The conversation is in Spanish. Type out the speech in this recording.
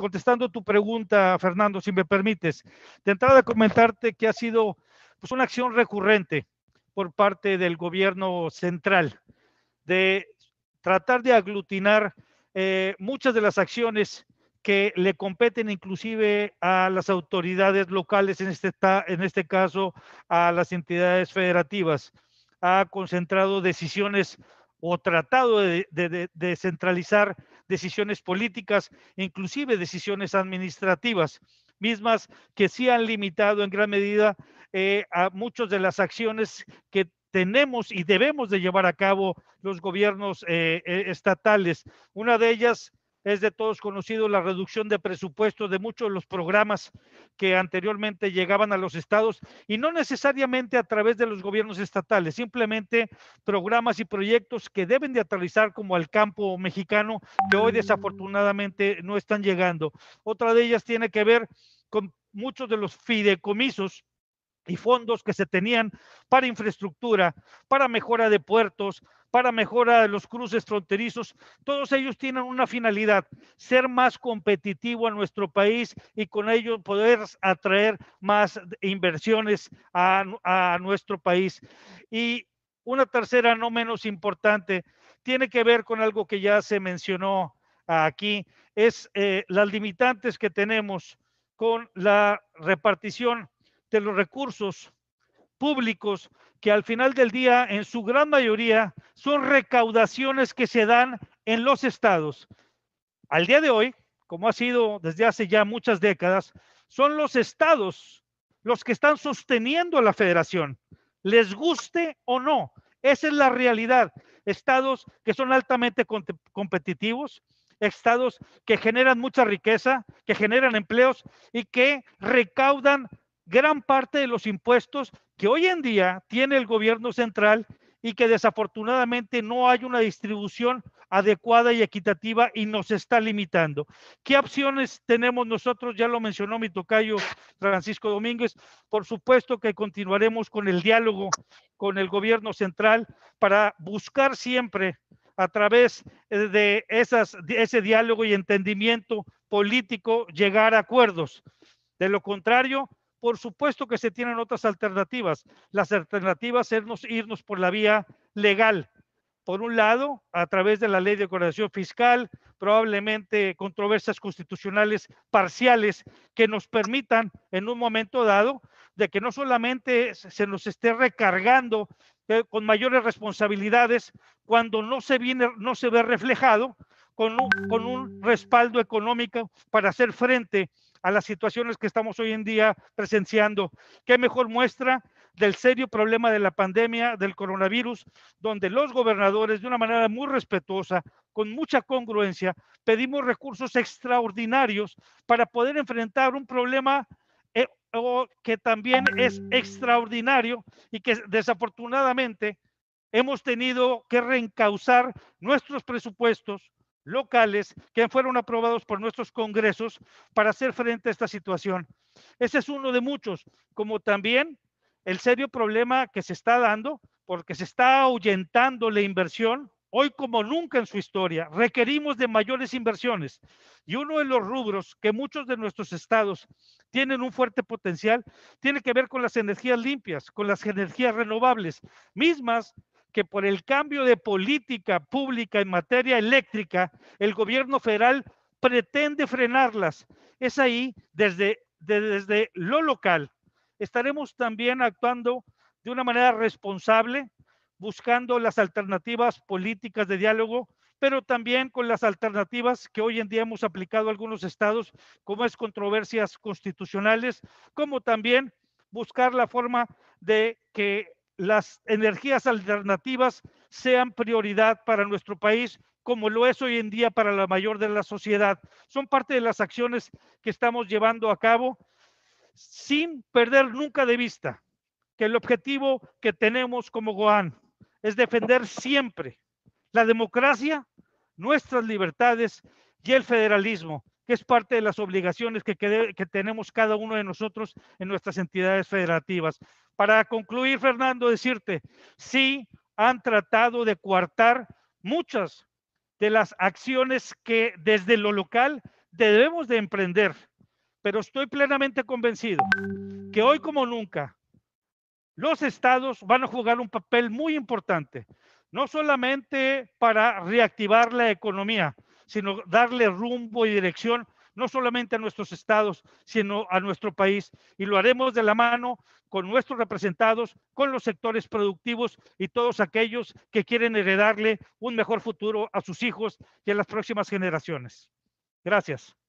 contestando tu pregunta, Fernando, si me permites, de entrada comentarte que ha sido pues, una acción recurrente por parte del gobierno central de tratar de aglutinar eh, muchas de las acciones que le competen inclusive a las autoridades locales, en este, en este caso a las entidades federativas. Ha concentrado decisiones o tratado de, descentralizar decisiones políticas, inclusive decisiones administrativas, mismas que sí han limitado en gran medida eh, a muchas de las acciones que tenemos y debemos de llevar a cabo los gobiernos eh, eh, estatales. Una de ellas es de todos conocido la reducción de presupuesto de muchos de los programas que anteriormente llegaban a los estados y no necesariamente a través de los gobiernos estatales, simplemente programas y proyectos que deben de aterrizar como al campo mexicano que hoy desafortunadamente no están llegando. Otra de ellas tiene que ver con muchos de los fideicomisos y fondos que se tenían para infraestructura, para mejora de puertos, para mejora de los cruces fronterizos, todos ellos tienen una finalidad, ser más competitivo a nuestro país y con ello poder atraer más inversiones a, nuestro país. Y una tercera, no menos importante, tiene que ver con algo que ya se mencionó aquí, es eh, las limitantes que tenemos con la repartición de los recursos públicos que al final del día, en su gran mayoría, son recaudaciones que se dan en los estados. Al día de hoy, como ha sido desde hace ya muchas décadas, son los estados los que están sosteniendo a la federación, les guste o no. Esa es la realidad. Estados que son altamente competitivos, estados que generan mucha riqueza, que generan empleos y que recaudan gran parte de los impuestos que hoy en día tiene el gobierno central y que desafortunadamente no hay una distribución adecuada y equitativa y nos está limitando. ¿Qué opciones tenemos nosotros? Ya lo mencionó mi tocayo Francisco Domínguez. Por supuesto que continuaremos con el diálogo con el gobierno central para buscar siempre a través de, esas, de ese diálogo y entendimiento político llegar a acuerdos. De lo contrario, por supuesto que se tienen otras alternativas. Las alternativas es irnos, por la vía legal. Por un lado, a través de la ley de coordinación fiscal, probablemente controversias constitucionales parciales que nos permitan en un momento dado de que no solamente se nos esté recargando eh, con mayores responsabilidades cuando no se viene, no se ve reflejado con un, con un respaldo económico para hacer frente a las situaciones que estamos hoy en día presenciando. ¿Qué mejor muestra del serio problema de la pandemia del coronavirus, donde los gobernadores, de una manera muy respetuosa, con mucha congruencia, pedimos recursos extraordinarios para poder enfrentar un problema eh, que también es extraordinario y que desafortunadamente hemos tenido que reencauzar nuestros presupuestos locales que fueron aprobados por nuestros congresos para hacer frente a esta situación. Ese es uno de muchos, como también el serio problema que se está dando porque se está ahuyentando la inversión hoy como nunca en su historia. Requerimos de mayores inversiones y uno de los rubros que muchos de nuestros estados tienen un fuerte potencial tiene que ver con las energías limpias, con las energías renovables, mismas que por el cambio de política pública en materia eléctrica, el gobierno federal pretende frenarlas. Es ahí, desde, desde lo local, estaremos también actuando de una manera responsable, buscando las alternativas políticas de diálogo, pero también con las alternativas que hoy en día hemos aplicado algunos estados, como es controversias constitucionales, como también buscar la forma de que las energías alternativas sean prioridad para nuestro país, como lo es hoy en día para la mayor de la sociedad. Son parte de las acciones que estamos llevando a cabo sin perder nunca de vista que el objetivo que tenemos como Goan es defender siempre la democracia, nuestras libertades y el federalismo, es parte de las obligaciones que, tenemos cada uno de nosotros en nuestras entidades federativas. Para concluir, Fernando, decirte, sí han tratado de coartar muchas de las acciones que desde lo local debemos de emprender, pero estoy plenamente convencido que hoy como nunca los estados van a jugar un papel muy importante, no solamente para reactivar la economía, sino darle rumbo y dirección no solamente a nuestros estados, sino a nuestro país. Y lo haremos de la mano con nuestros representados, con los sectores productivos y todos aquellos que quieren heredarle un mejor futuro a sus hijos y a las próximas generaciones. Gracias.